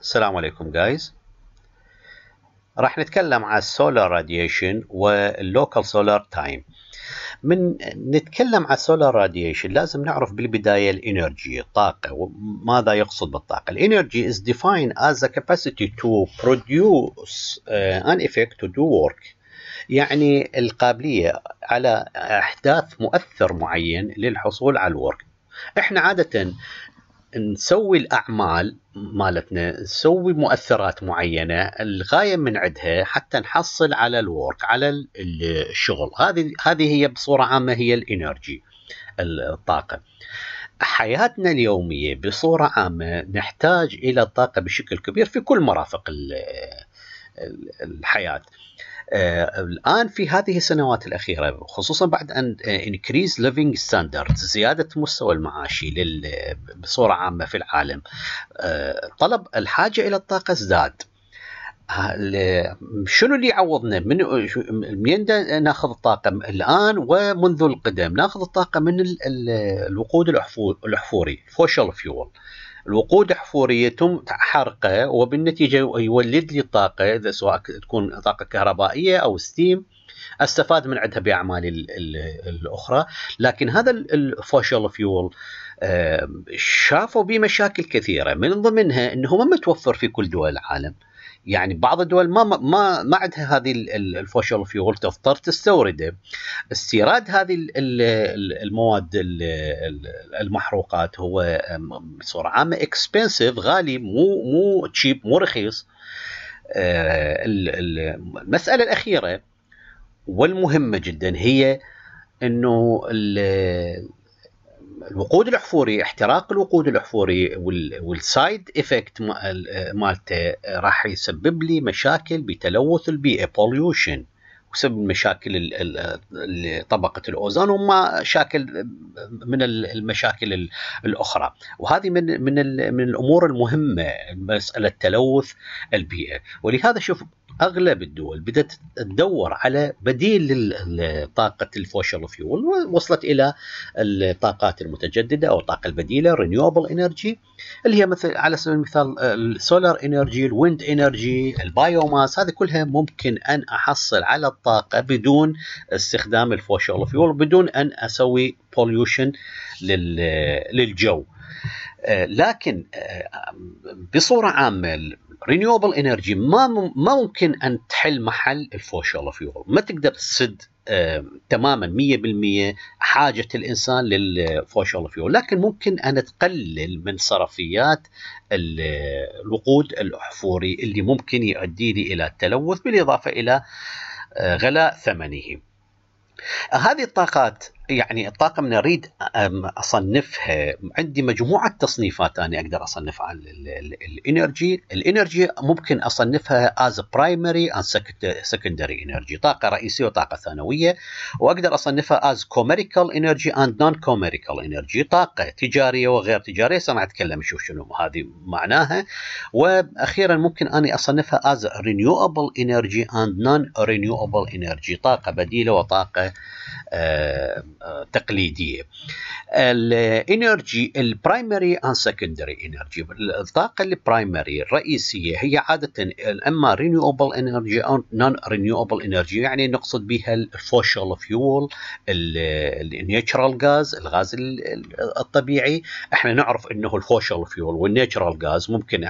السلام عليكم جايز راح نتكلم عن السولار راديشن واللوكال سولار تايم من نتكلم عن السولار راديشن لازم نعرف بالبدايه الانرجي الطاقه وماذا يقصد بالطاقه الانرجي از ديفاين از ا كاباسيتي تو برودوس ان افكت تو دو ورك يعني القابليه على احداث مؤثر معين للحصول على الورك احنا عاده نسوي الاعمال مالتنا نسوي مؤثرات معينه الغايه من عندها حتى نحصل على الورك على الشغل هذه هذه هي بصوره عامه هي الانرجي الطاقه حياتنا اليوميه بصوره عامه نحتاج الى الطاقه بشكل كبير في كل مرافق الحياه آه، الان في هذه السنوات الاخيره خصوصا بعد ان انكريز ليفينج ستاندردز زياده مستوى المعاشي بصوره عامه في العالم آه، طلب الحاجه الى الطاقه ازداد آه، شنو اللي يعوضنا من منين ناخذ الطاقه الان ومنذ القدم ناخذ الطاقه من الوقود الاحفوري فوشل فيول الوقود حفورية تم حرقه وبالنتيجة يولد لي طاقة سواء تكون طاقة كهربائية أو ستيم استفاد من عندها باعمال الاخرى لكن هذا الفوشل فيول شافوا به مشاكل كثيره من ضمنها انه ما متوفر في كل دول العالم يعني بعض الدول ما ما ما عندها هذه الفوشل فيول تضطر تستورده استيراد هذه المواد المحروقات هو بصوره عامه اكسبنسيف غالي مو مو تشيب مو رخيص آه، المساله الاخيره والمهمه جدا هي انه الوقود الاحفوري احتراق الوقود الاحفوري والسايد افكت مالته راح يسبب لي مشاكل بتلوث البيئه بوليوشن وسبب مشاكل طبقه الاوزون وما شاكل من المشاكل الاخرى وهذه من من من الامور المهمه مساله تلوث البيئه ولهذا شوف اغلب الدول بدات تدور على بديل لطاقه الفوشل فيول ووصلت الى الطاقات المتجدده او الطاقه البديله رينيوبل انرجي اللي هي مثل على سبيل المثال السولار انرجي، الويند انرجي، البايوماس هذه كلها ممكن ان احصل على الطاقه بدون استخدام الفوشل فيول بدون ان اسوي بوليوشن للجو. آه، لكن آه، بصوره عامه رينيوبل انرجي ما ما ممكن ان تحل محل الفوشل فيول ما تقدر تسد آه، تماما 100% حاجه الانسان للفوشل فيول لكن ممكن ان تقلل من صرفيات الوقود الاحفوري اللي ممكن يؤدي لي الى التلوث بالاضافه الى غلاء ثمنه هذه الطاقات يعني الطاقم نريد اصنفها عندي مجموعه تصنيفات انا اقدر اصنفها الانرجي الانرجي ممكن اصنفها از برايمري اند سكندري انرجي طاقه رئيسيه وطاقه ثانويه واقدر اصنفها از كوميريكال انرجي اند نون كوميريكال انرجي طاقه تجاريه وغير تجاريه سنة اتكلم شوف شنو هذه معناها واخيرا ممكن اني اصنفها از رينيوبل انرجي اند نون رينيوبل انرجي طاقه بديله وطاقه آه تقليديه الانرجي البرايمري ان سكندري انرجي الطاقه البرايمري الرئيسيه هي عاده اما رينيوبل انرجي او نون رينيوبل انرجي يعني نقصد بها الفوشل فيول النيتشرال غاز الغاز الطبيعي احنا نعرف انه الفوشل فيول والنيتشرال غاز ممكن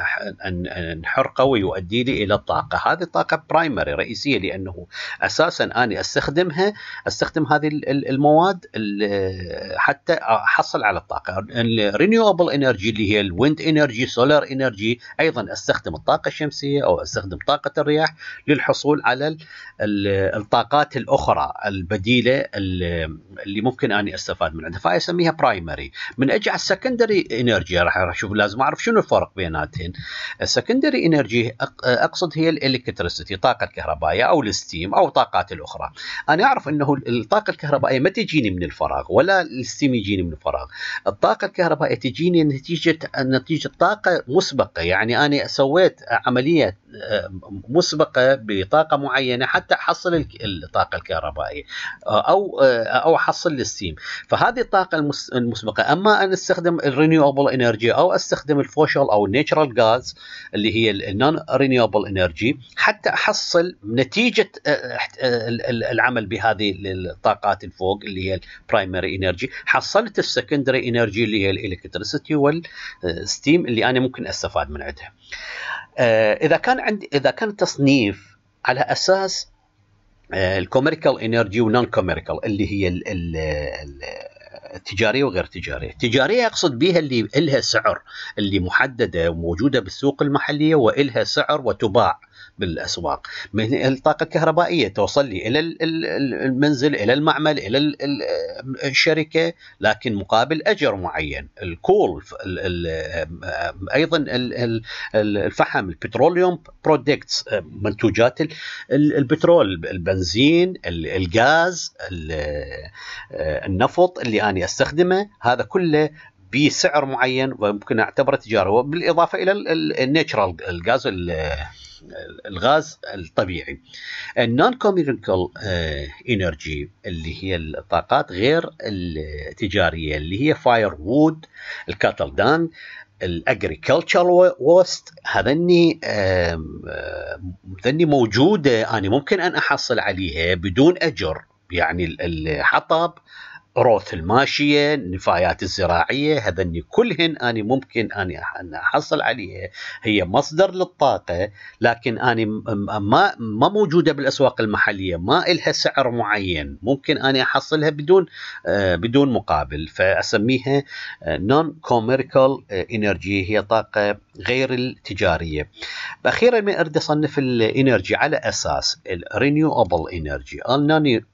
ان نحرقه ويؤدي لي الى الطاقه هذه الطاقه برايمري رئيسيه لانه اساسا انا استخدمها استخدم هذه المواد اقتصاد حتى احصل على الطاقه الرينيوبل انرجي اللي هي الويند انرجي سولار انرجي ايضا استخدم الطاقه الشمسيه او استخدم طاقه الرياح للحصول على الطاقات الاخرى البديله اللي ممكن اني استفاد من عندها فاسميها برايمري من اجي على السكندري انرجي راح اشوف لازم اعرف شنو الفرق بيناتهم السكندري انرجي اقصد هي الالكتريستي طاقه كهربائيه او الستيم او الطاقات الاخرى انا اعرف انه الطاقه الكهربائيه ما تجيني يجيني من الفراغ ولا الستيم يجيني من الفراغ الطاقه الكهربائيه تجيني نتيجه نتيجه طاقه مسبقه يعني انا سويت عمليه آه، مسبقه بطاقه معينه حتى احصل الطاقه الكهربائيه آه، او آه، او احصل الستيم فهذه الطاقه المسبقه اما ان استخدم الرينيوبل انرجي او استخدم الفوشل او النيتشرال غاز اللي هي النون رينيوبل انرجي حتى احصل نتيجه العمل بهذه الطاقات الفوق اللي هي هي البرايمري انرجي حصلت السكندري انرجي اللي هي الالكتريسيتي والستيم اللي انا ممكن استفاد من عندها آه، اذا كان عندي اذا كان تصنيف على اساس الكوميريكال انرجي ونون كوميريكال اللي هي ال ال ال التجاريه وغير التجاريه، التجاريه اقصد بها اللي الها سعر اللي محدده وموجوده بالسوق المحليه والها سعر وتباع بالاسواق من الطاقه الكهربائيه توصل لي الى المنزل الى المعمل الى الشركه لكن مقابل اجر معين الكول ايضا الفحم البتروليوم برودكتس منتوجات البترول البنزين الغاز النفط اللي انا استخدمه هذا كله بسعر معين ويمكن اعتبره تجاره بالاضافه الى الناتشرال الغاز الغاز الطبيعي النون كوميرنكال انرجي اللي هي الطاقات غير التجاريه اللي هي فاير وود الكاتل دان الاجريكلتشر وست هذني هذني موجوده انا ممكن ان احصل عليها بدون اجر يعني الحطب روث الماشية النفايات الزراعية هذني كلهن أنا ممكن أني أحصل عليها هي مصدر للطاقة لكن أنا ما ما موجودة بالأسواق المحلية ما إلها سعر معين ممكن أني أحصلها بدون آه، بدون مقابل فأسميها نون آه، non-commercial انرجي آه، هي طاقة غير التجاريه. اخيرا ما اريد اصنف الانرجي على اساس الرينيوبل انرجي اند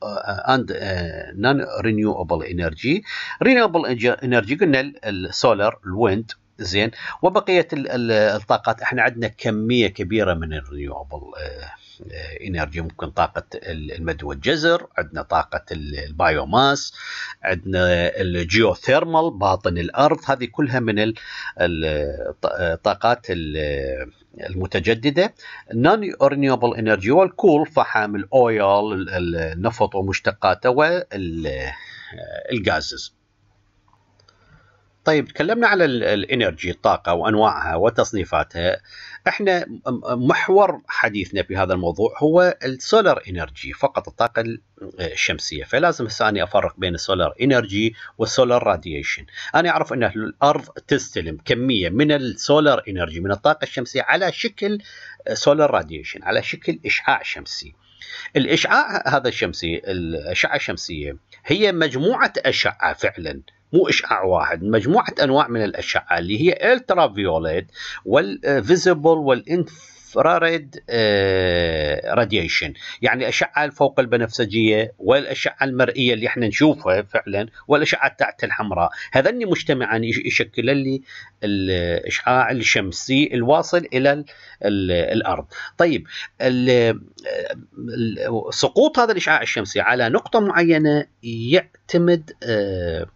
نون رينيوبل انرجي. رينيوبل انرجي قلنا السولار الويند زين وبقيه الطاقات احنا عندنا كميه كبيره من الرينيوبل انرجي ممكن طاقه المد والجزر عندنا طاقه البايوماس عندنا الجيوثيرمال باطن الارض هذه كلها من الطاقات المتجدده نون رينيوبل انرجي والكول فحم الاويل النفط ومشتقاته والغازز طيب تكلمنا على الانرجي الطاقه وانواعها وتصنيفاتها احنا محور حديثنا في هذا الموضوع هو السولار انرجي فقط الطاقه الشمسيه فلازم هسه اني افرق بين السولار انرجي والسولار راديشن انا اعرف ان الارض تستلم كميه من السولار انرجي من الطاقه الشمسيه على شكل سولار راديشن على شكل اشعاع شمسي الاشعاع هذا الشمسي الاشعه الشمسيه هي مجموعه اشعه فعلا مو إشعاع واحد مجموعة أنواع من الأشعة اللي هي الترا فيوليت والفيزبل والانفراريد راديشن يعني الاشعه الفوق البنفسجيه والاشعه المرئيه اللي احنا نشوفها فعلا والاشعه تحت الحمراء هذني مجتمعان يشكل لي الاشعاع الشمسي الواصل الى الارض طيب سقوط هذا الاشعاع الشمسي على نقطه معينه يعتمد آه،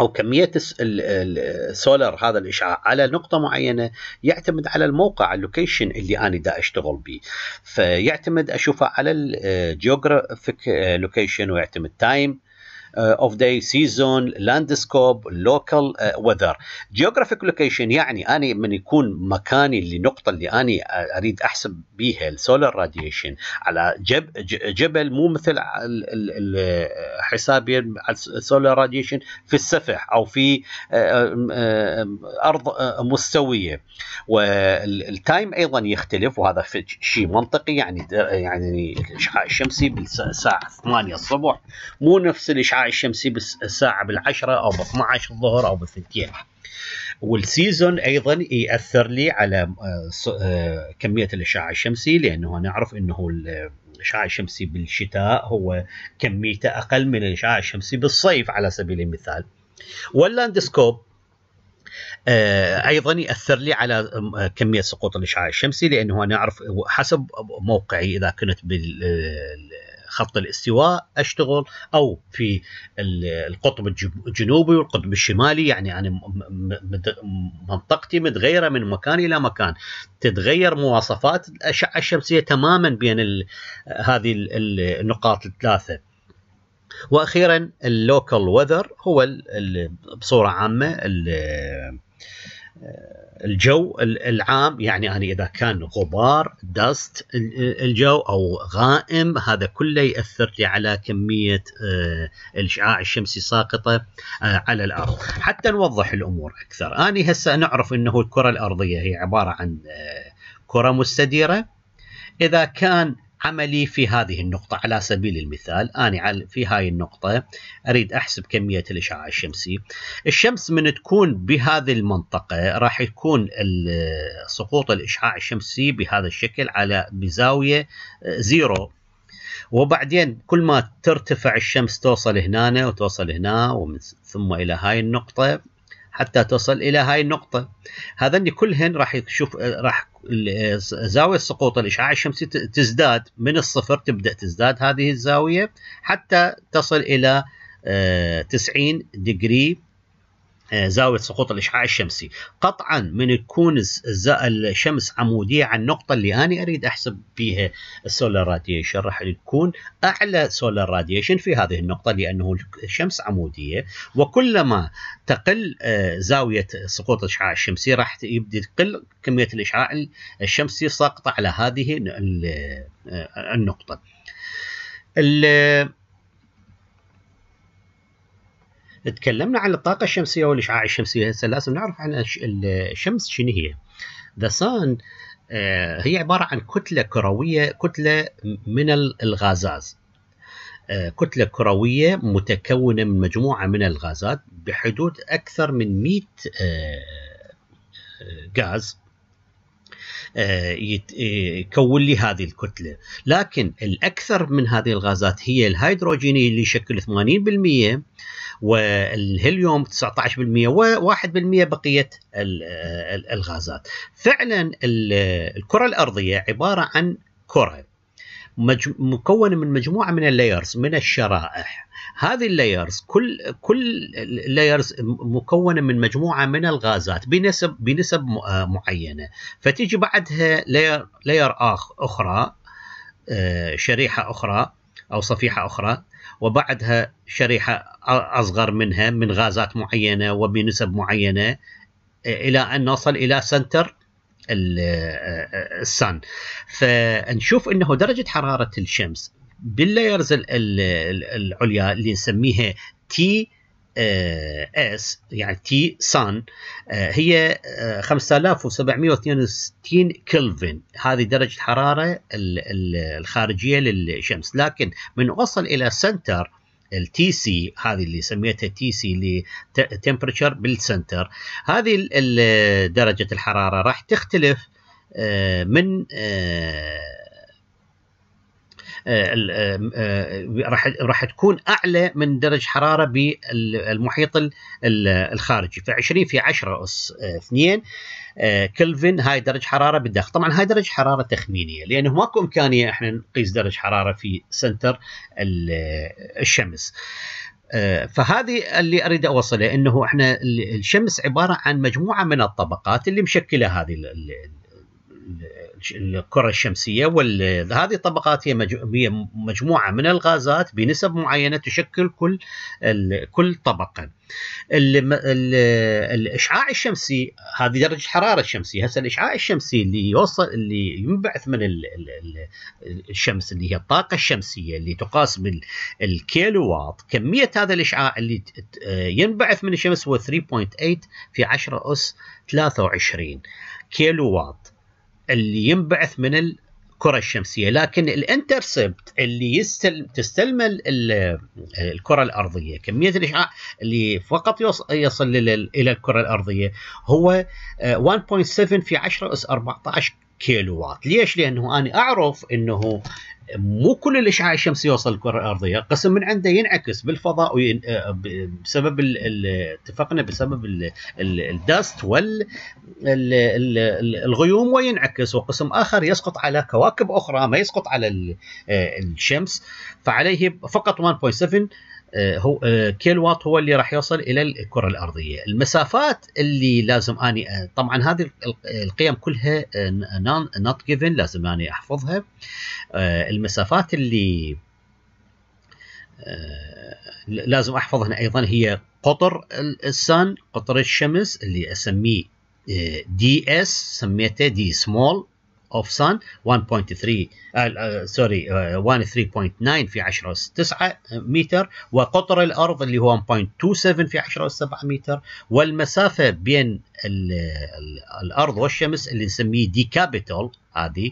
او كميه السولر هذا الاشعاع على نقطه معينه يعتمد على الموقع اللوكيشن اللي انا دا اشتغل به فيعتمد اشوفه على الجيوغرافيك آه، لوكيشن آه، ويعتمد تايم اوف داي سيزون لاند سكوب لوكال وذر جيوغرافيك لوكيشن يعني اني من يكون مكاني اللي نقطه اللي اني اريد احسب بيها السولار راديشن على جب جبل مو مثل حسابي على السولار راديشن في السفح او في آه، ارض آه، مستويه والتايم ايضا يختلف وهذا شيء منطقي يعني يعني الاشعاع الشمسي بالساعه 8 الصبح مو نفس الاشعاع الشمسي بالساعة بالعشرة أو ب 12 الظهر أو بالثنتين والسيزون ايضا ياثر لي على آه، آه، كميه الاشعه الشمسي لانه نعرف انه الاشعاع الشمسي بالشتاء هو كميته اقل من الاشعاع الشمسي بالصيف على سبيل المثال واللاندسكوب آه، ايضا ياثر لي على كميه سقوط الاشعاع الشمسي لانه نعرف حسب موقعي اذا كنت بال خط الاستواء اشتغل او في القطب الجنوبي والقطب الشمالي يعني انا منطقتي متغيره من مكان الى مكان تتغير مواصفات الاشعه الشمسيه تماما بين هذه النقاط الثلاثه واخيرا اللوكال وذر هو بصوره عامه الجو العام يعني أنا إذا كان غبار دست الجو أو غائم هذا كله يأثر لي على كمية آه، الإشعاع الشمسي ساقطة آه، على الأرض حتى نوضح الأمور أكثر أنا هسه نعرف أنه الكرة الأرضية هي عبارة عن آه، كرة مستديرة إذا كان عملي في هذه النقطة على سبيل المثال أنا في هاي النقطة أريد أحسب كمية الإشعاع الشمسي الشمس من تكون بهذه المنطقة راح يكون سقوط الإشعاع الشمسي بهذا الشكل على بزاوية زيرو وبعدين كل ما ترتفع الشمس توصل هنا وتوصل هنا ومن ثم إلى هاي النقطة حتى تصل الى هاي النقطه هذني كلهن راح يشوف راح زاويه سقوط الاشعاع الشمسي تزداد من الصفر تبدا تزداد هذه الزاويه حتى تصل الى 90 آه، ديجري آه، زاوية سقوط الإشعاع الشمسي قطعا من تكون الشمس عمودية عن النقطة اللي أنا أريد أحسب بها السولار راديشن راح تكون أعلى سولار راديشن في هذه النقطة لأنه الشمس عمودية وكلما تقل آه، زاوية سقوط الإشعاع الشمسي راح يبدأ تقل كمية الإشعاع الشمسي ساقطة على هذه آه، النقطة تكلمنا عن الطاقة الشمسية والإشعاع الشمسي هسه لازم نعرف عن الشمس شنو هي The Sun آه، هي عبارة عن كتلة كروية كتلة من الغازات آه، كتلة كروية متكونة من مجموعة من الغازات بحدود أكثر من 100 آه، غاز يكون لي هذه الكتلة لكن الأكثر من هذه الغازات هي الهيدروجينية اللي يشكل 80% والهيليوم 19% و1% بقيه الغازات. فعلا الكره الارضيه عباره عن كره مكونه من مجموعه من اللايرز من الشرائح هذه اللايرز كل كل اللايرز مكونه من مجموعه من الغازات بنسب بنسب معينه فتيجي بعدها لاير لاير اخ اخرى آه، شريحه اخرى او صفيحه اخرى وبعدها شريحة أصغر منها من غازات معينة وبنسب معينة إلى أن نصل إلى سنتر السن فنشوف أنه درجة حرارة الشمس باللايرز العليا اللي نسميها تي اس يعني تي سان هي 5762 كلفن هذه درجة الحرارة الخارجية للشمس لكن من وصل إلى سنتر التي سي هذه اللي سميتها تي سي اللي تمبرتشر بالسنتر هذه درجة الحرارة راح تختلف من آه، آه، آه، راح راح تكون اعلى من درجه حراره بالمحيط الخارجي ف 20 في 10 اس 2 كلفن هاي درجه حراره بالداخل طبعا هاي درجه حراره تخمينيه لانه ماكو امكانيه احنا نقيس درجه حراره في سنتر الشمس فهذه اللي اريد اوصله انه احنا الشمس عباره عن مجموعه من الطبقات اللي مشكله هذه الكرة الشمسية وهذه الطبقات هي مجموعة من الغازات بنسب معينة تشكل كل كل طبقة الإشعاع الشمسي هذه درجة الحرارة الشمسية هسه الإشعاع الشمسي اللي يوصل اللي ينبعث من الشمس اللي هي الطاقة الشمسية اللي تقاس بالكيلو واط كمية هذا الإشعاع اللي ينبعث من الشمس هو 3.8 في 10 أس 23 كيلو واط اللي ينبعث من الكرة الشمسية لكن الانترسبت اللي يستلم تستلم الكرة الأرضية كمية الإشعاع آه، اللي فقط يصل إلى الكرة الأرضية هو 1.7 آه، في 10 أس 14 كيلو وات ليش لانه انا اعرف انه مو كل الاشعاع الشمسي يوصل الكره الارضيه قسم من عنده ينعكس بالفضاء وين... آه، بسبب ال... اتفقنا بسبب ال... الدست وال ال... الغيوم وينعكس وقسم اخر يسقط على كواكب اخرى ما يسقط على آه، الشمس فعليه فقط 1.7 آه، هو آه، كيلو وات هو اللي راح يوصل الى الكره الارضيه المسافات اللي لازم اني آه، طبعا هذه القيم كلها نوت جيفن لازم اني احفظها المسافات اللي لازم احفظها ايضا هي قطر السن قطر الشمس اللي اسميه دي اس سميته دي سمول اوف sun 1.3 سوري 13.9 في 10 اس 9 متر وقطر الارض اللي هو 1.27 في 10 اس 7 متر والمسافه بين الـ الـ الارض والشمس اللي نسميه دي كابيتال هذه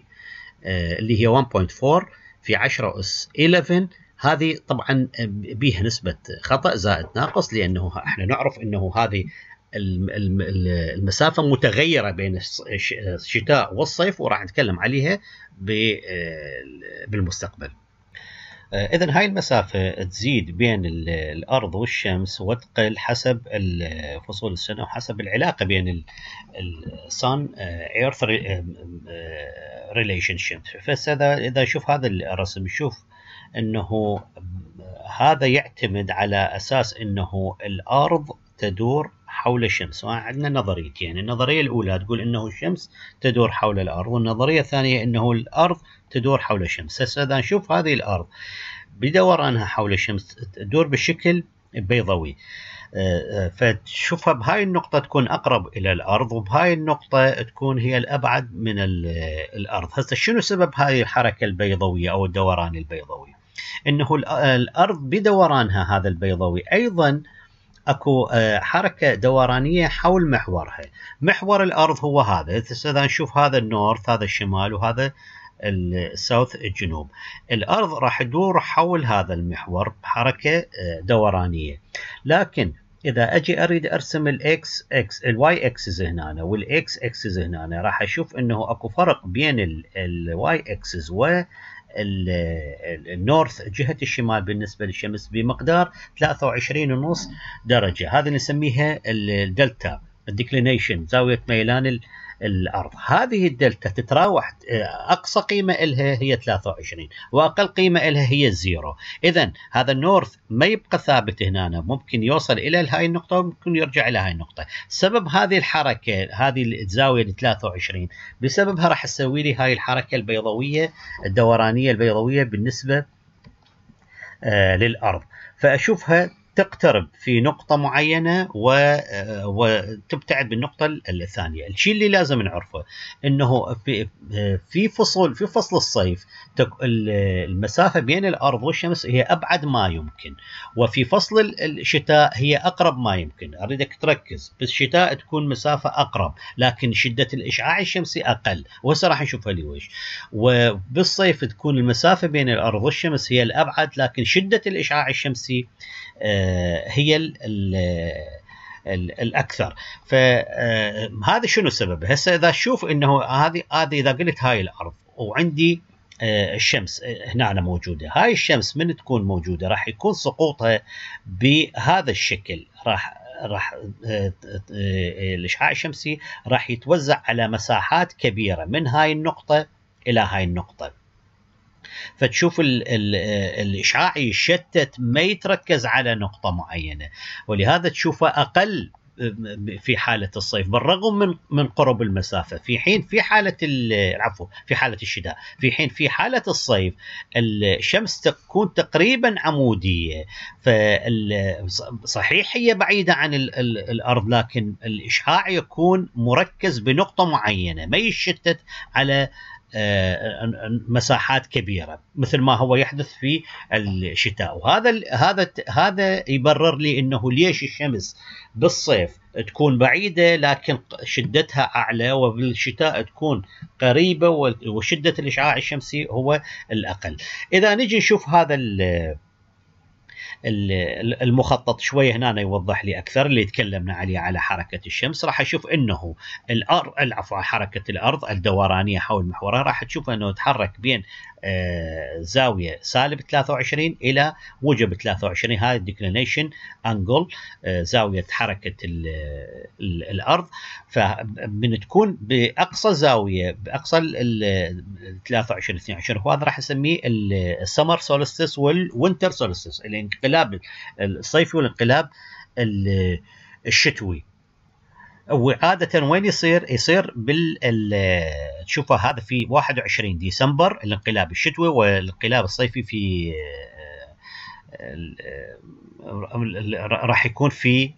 آه، اللي هي 1.4 في 10 اس 11 هذه طبعا بيها نسبة خطأ زائد ناقص لأنه احنا نعرف أنه هذه المسافه متغيره بين الشتاء والصيف وراح نتكلم عليها آه، بالمستقبل آه، اذا هاي المسافه تزيد بين الارض والشمس وتقل حسب فصول السنه وحسب العلاقه بين السان ايرث ريليشن شيب فاذا اذا شوف هذا الرسم شوف انه هذا يعتمد على اساس انه الارض تدور حول الشمس وعندنا نظريتين يعني النظرية الأولى تقول أنه الشمس تدور حول الأرض والنظرية الثانية أنه الأرض تدور حول الشمس هسه إذا نشوف هذه الأرض بدورانها حول الشمس تدور بشكل بيضوي آه، آه، فتشوفها بهاي النقطة تكون أقرب إلى الأرض وبهاي النقطة تكون هي الأبعد من آه، الأرض هسه شنو سبب هذه الحركة البيضوية أو الدوران البيضوي؟ انه الارض بدورانها هذا البيضوي ايضا اكو آه، حركه دورانيه حول محورها محور الارض هو هذا اذا نشوف هذا النورث هذا الشمال وهذا الساوث الجنوب الارض راح تدور حول هذا المحور بحركه آه، دورانيه لكن اذا اجي اريد ارسم الاكس اكس الواي اكسز هنا والاكس اكسز هنا راح اشوف انه اكو فرق بين الواي اكسز النورث جهة الشمال بالنسبة للشمس بمقدار 23.5 درجة هذا نسميها الدلتا الديكلينيشن زاوية ميلان الارض هذه الدلتا تتراوح آه، اقصى قيمه لها هي 23 واقل قيمه لها هي الزيرو اذا هذا النورث ما يبقى ثابت هنا ممكن يوصل الى هاي النقطه وممكن يرجع الى هاي النقطه سبب هذه الحركه هذه الزاويه ل 23 بسببها راح تسوي لي هاي الحركه البيضويه الدورانيه البيضويه بالنسبه آه للارض فاشوفها تقترب في نقطة معينة و... آه، وتبتعد بالنقطة الثانية الشيء اللي لازم نعرفه أنه في, آه، في فصول في فصل الصيف المسافة بين الأرض والشمس هي أبعد ما يمكن وفي فصل الشتاء هي أقرب ما يمكن أريدك تركز بالشتاء تكون مسافة أقرب لكن شدة الإشعاع الشمسي أقل وهسه راح نشوفها ليش وبالصيف تكون المسافة بين الأرض والشمس هي الأبعد لكن شدة الإشعاع الشمسي آه، هي الاكثر فهذا آه، شنو السبب هسه اذا تشوف انه هذه هذه اذا قلت هاي الارض وعندي آه، الشمس هنا أنا موجودة هاي الشمس من تكون موجودة راح يكون سقوطها بهذا الشكل راح راح الإشعاع الشمسي راح يتوزع على مساحات كبيرة من هاي النقطة إلى هاي النقطة فتشوف الـ الـ الاشعاع يتشتت ما يتركز على نقطه معينه ولهذا تشوفه اقل في حاله الصيف بالرغم من من قرب المسافه في حين في حاله العفو في حاله الشتاء في حين في حاله الصيف الشمس تكون تقريبا عموديه صحيح هي بعيده عن الارض لكن الاشعاع يكون مركز بنقطه معينه ما يشتت على آه، مساحات كبيره مثل ما هو يحدث في الشتاء وهذا هذا هذا يبرر لي انه ليش الشمس بالصيف تكون بعيده لكن شدتها اعلى وبالشتاء تكون قريبه وشده الاشعاع الشمسي هو الاقل اذا نجي نشوف هذا المخطط شوي هنا يوضح لي اكثر اللي تكلمنا عليه على حركه الشمس راح اشوف انه الارض عفوا حركه الارض الدورانيه حول محورها راح تشوف انه تحرك بين آه، زاويه سالب 23 الى وجب 23 هاي الديكلينيشن انجل زاويه حركه الارض فمن تكون باقصى زاويه باقصى 23 22 وهذا راح نسميه السمر سولستس والوينتر سولستس الانقلاب الصيفي والانقلاب الشتوي وعاده وين يصير؟ يصير بال تشوفه هذا في 21 ديسمبر الانقلاب الشتوي والانقلاب الصيفي في راح يكون في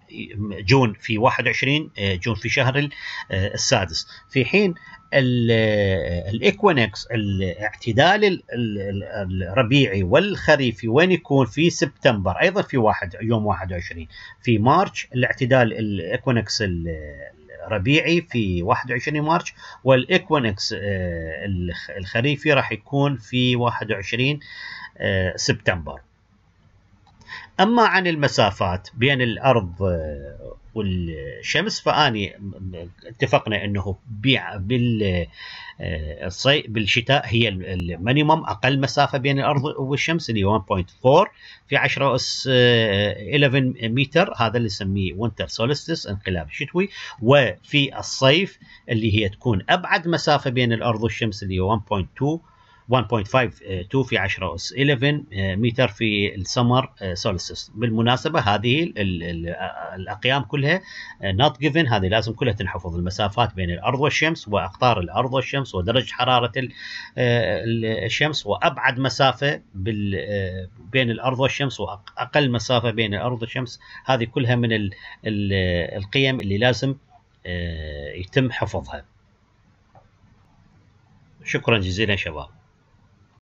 جون في 21 آه، جون في شهر آه، السادس في حين آه، الايكونكس الاعتدال الربيعي والخريفي وين يكون في سبتمبر ايضا في واحد يوم 21 في مارش الاعتدال الايكونكس الربيعي في 21 مارش والايكونكس الخريفي راح يكون في 21 سبتمبر أما عن المسافات بين الأرض آه، والشمس فاني اتفقنا انه بال آه، بالشتاء هي المينيمم اقل مسافه بين الارض والشمس اللي 1.4 في 10 اس 11 آه، متر هذا اللي نسميه وينتر سولستس انقلاب شتوي وفي الصيف اللي هي تكون ابعد مسافه بين الارض والشمس اللي 1.2 1.52 uh, في 10 اس 11 متر uh, في السمر سولستس uh, بالمناسبه هذه الاقيام كلها نوت جيفن هذه لازم كلها تنحفظ المسافات بين الارض والشمس واقطار الارض والشمس ودرجه حراره الشمس وابعد مسافه بين الارض والشمس واقل مسافه بين الارض والشمس هذه كلها من القيم اللي لازم يتم حفظها شكرا جزيلا شباب